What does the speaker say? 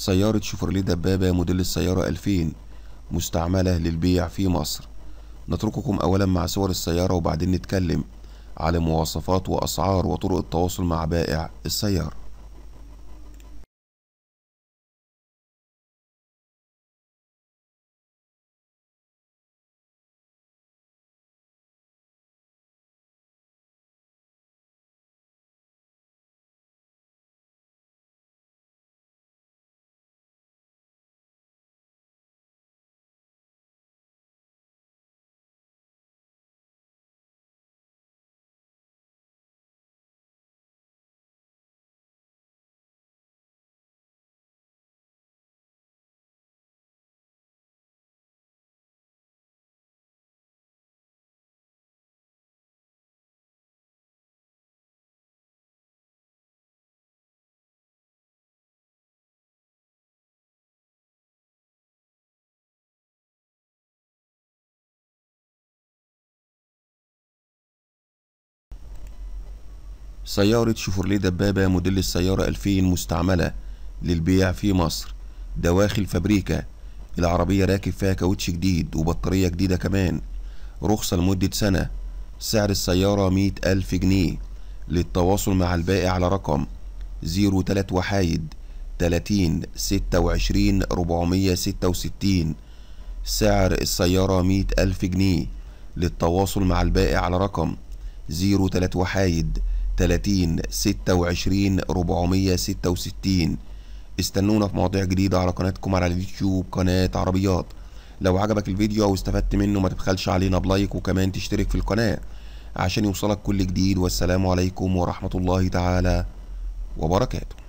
سيارة شيفروليه دبابة موديل السيارة 2000 مستعملة للبيع في مصر نترككم أولا مع صور السيارة وبعدين نتكلم على مواصفات وأسعار وطرق التواصل مع بائع السيارة سيارة شفرلي دبابة موديل السيارة 2000 مستعملة للبيع في مصر دواخل فابريكا العربية راكب فيها كاوتش جديد وبطارية جديدة كمان رخصة لمدة سنة سعر السيارة مية ألف جنيه للتواصل مع البائع على رقم زيرو تلات وحايد تلاتين ستة وعشرين ربعمية ستة وستين سعر السيارة مية ألف جنيه للتواصل مع البائع على رقم زيرو تلات وحايد 30 26 466 استنونا في مواضيع جديدة على قناتكم على اليوتيوب قناة عربيات لو عجبك الفيديو او استفدت منه ما تبخلش علينا بلايك وكمان تشترك في القناة عشان يوصلك كل جديد والسلام عليكم ورحمة الله تعالى وبركاته